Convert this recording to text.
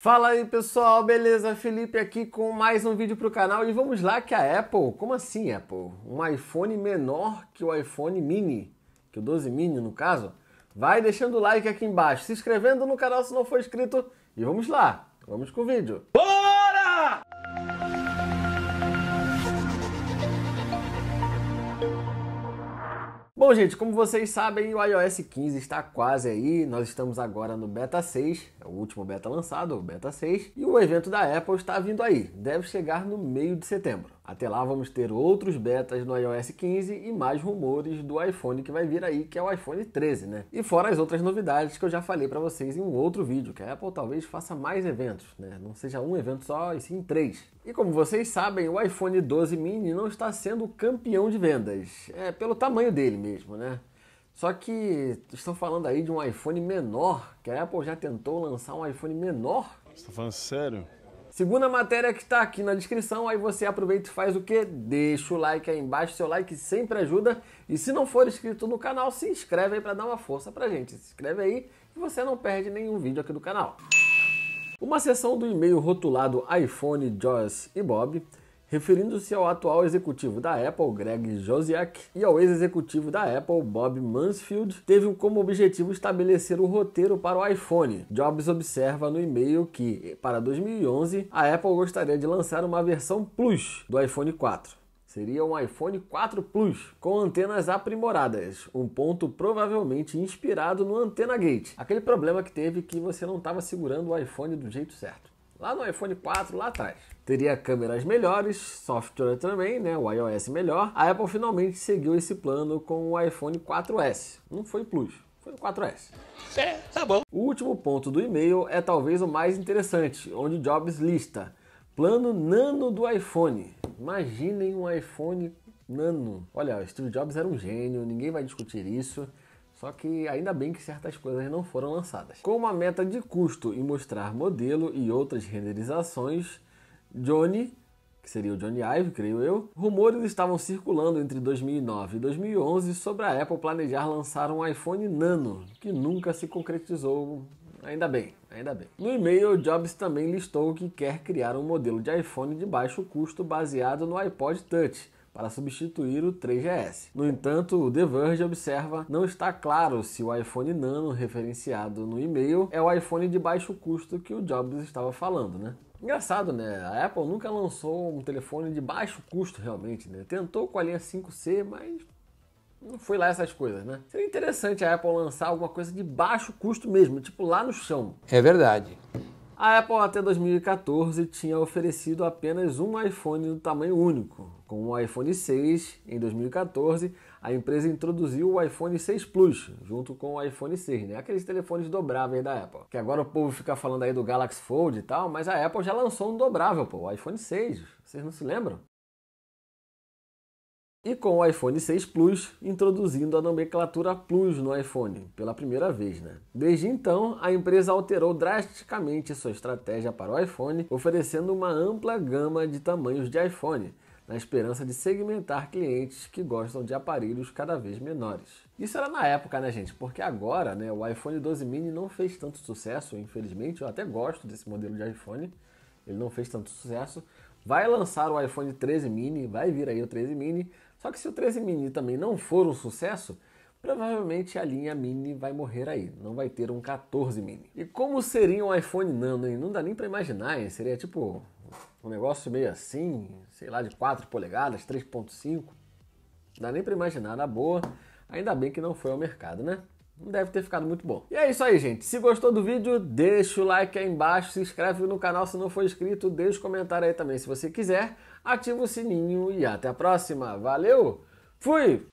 Fala aí pessoal, beleza? Felipe aqui com mais um vídeo para o canal e vamos lá que a Apple, como assim Apple? Um iPhone menor que o iPhone mini, que o 12 mini no caso, vai deixando o like aqui embaixo, se inscrevendo no canal se não for inscrito e vamos lá, vamos com o vídeo. Boa! Bom, gente, como vocês sabem, o iOS 15 está quase aí. Nós estamos agora no beta 6, é o último beta lançado, o beta 6, e o evento da Apple está vindo aí. Deve chegar no meio de setembro. Até lá vamos ter outros betas no iOS 15 e mais rumores do iPhone que vai vir aí, que é o iPhone 13, né? E fora as outras novidades que eu já falei para vocês em um outro vídeo, que a Apple talvez faça mais eventos, né? Não seja um evento só, e sim três. E como vocês sabem, o iPhone 12 mini não está sendo campeão de vendas, é pelo tamanho dele mesmo, né? Só que estão falando aí de um iPhone menor, que a Apple já tentou lançar um iPhone menor. Você tá falando sério? Segunda matéria que está aqui na descrição, aí você aproveita e faz o que? Deixa o like aí embaixo, seu like sempre ajuda. E se não for inscrito no canal, se inscreve aí para dar uma força para gente. Se inscreve aí e você não perde nenhum vídeo aqui do canal. Uma sessão do e-mail rotulado iPhone, Joyce e Bob referindo-se ao atual executivo da Apple, Greg Josiak, e ao ex-executivo da Apple, Bob Mansfield, teve como objetivo estabelecer o um roteiro para o iPhone. Jobs observa no e-mail que, para 2011, a Apple gostaria de lançar uma versão Plus do iPhone 4. Seria um iPhone 4 Plus com antenas aprimoradas, um ponto provavelmente inspirado no Antena Gate, aquele problema que teve que você não estava segurando o iPhone do jeito certo lá no iPhone 4, lá atrás. Teria câmeras melhores, software também, né, o iOS melhor. A Apple finalmente seguiu esse plano com o iPhone 4S. Não foi Plus, foi o 4S. É, tá bom. O último ponto do e-mail é talvez o mais interessante, onde Jobs lista plano nano do iPhone. Imaginem um iPhone nano. Olha, o Steve Jobs era um gênio, ninguém vai discutir isso. Só que ainda bem que certas coisas não foram lançadas. Com uma meta de custo e mostrar modelo e outras renderizações, Johnny, que seria o Johnny Ive, creio eu, rumores estavam circulando entre 2009 e 2011 sobre a Apple planejar lançar um iPhone Nano, que nunca se concretizou. Ainda bem, ainda bem. No e-mail, Jobs também listou que quer criar um modelo de iPhone de baixo custo baseado no iPod Touch para substituir o 3GS. No entanto, o The Verge observa não está claro se o iPhone Nano referenciado no e-mail é o iPhone de baixo custo que o Jobs estava falando, né? Engraçado, né? A Apple nunca lançou um telefone de baixo custo realmente, né? Tentou com a linha 5C, mas não foi lá essas coisas, né? Seria interessante a Apple lançar alguma coisa de baixo custo mesmo, tipo lá no chão. É verdade. A Apple até 2014 tinha oferecido apenas um iPhone do tamanho único, com o iPhone 6, em 2014, a empresa introduziu o iPhone 6 Plus, junto com o iPhone 6, né? Aqueles telefones dobráveis da Apple. Que agora o povo fica falando aí do Galaxy Fold e tal, mas a Apple já lançou um dobrável, pô, o iPhone 6. Vocês não se lembram? E com o iPhone 6 Plus, introduzindo a nomenclatura Plus no iPhone, pela primeira vez, né? Desde então, a empresa alterou drasticamente sua estratégia para o iPhone, oferecendo uma ampla gama de tamanhos de iPhone na esperança de segmentar clientes que gostam de aparelhos cada vez menores. Isso era na época, né, gente? Porque agora, né, o iPhone 12 mini não fez tanto sucesso, infelizmente. Eu até gosto desse modelo de iPhone, ele não fez tanto sucesso. Vai lançar o iPhone 13 mini, vai vir aí o 13 mini. Só que se o 13 mini também não for um sucesso, provavelmente a linha mini vai morrer aí, não vai ter um 14 mini. E como seria um iPhone Nano, hein? Não dá nem para imaginar, hein? Seria tipo um negócio meio assim, sei lá, de 4 polegadas, 3.5. Dá nem para imaginar, na boa. Ainda bem que não foi ao mercado, né? Não deve ter ficado muito bom. E é isso aí, gente. Se gostou do vídeo, deixa o like aí embaixo, se inscreve no canal se não for inscrito, deixa o comentário aí também se você quiser, ativa o sininho e até a próxima. Valeu, fui!